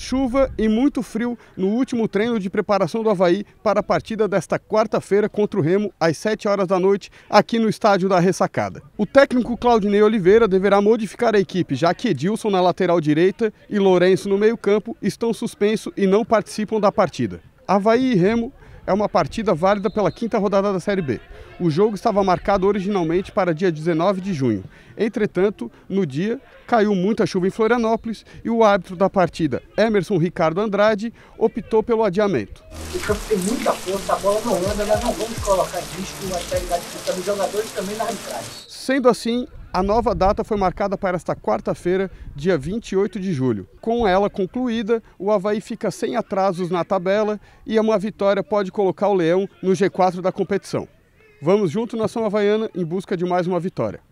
chuva e muito frio no último treino de preparação do Havaí para a partida desta quarta-feira contra o Remo, às 7 horas da noite, aqui no estádio da Ressacada. O técnico Claudinei Oliveira deverá modificar a equipe, já que Edilson na lateral direita e Lourenço no meio-campo estão suspensos e não participam da partida. Havaí e Remo é uma partida válida pela quinta rodada da Série B. O jogo estava marcado originalmente para dia 19 de junho. Entretanto, no dia, caiu muita chuva em Florianópolis e o árbitro da partida, Emerson Ricardo Andrade, optou pelo adiamento. O campo tem muita força, a bola não anda, nós não vamos colocar risco na realidade dos jogadores também na arbitragem. Sendo assim, a nova data foi marcada para esta quarta-feira, dia 28 de julho. Com ela concluída, o Havaí fica sem atrasos na tabela e uma vitória pode colocar o Leão no G4 da competição. Vamos junto, nação havaiana, em busca de mais uma vitória.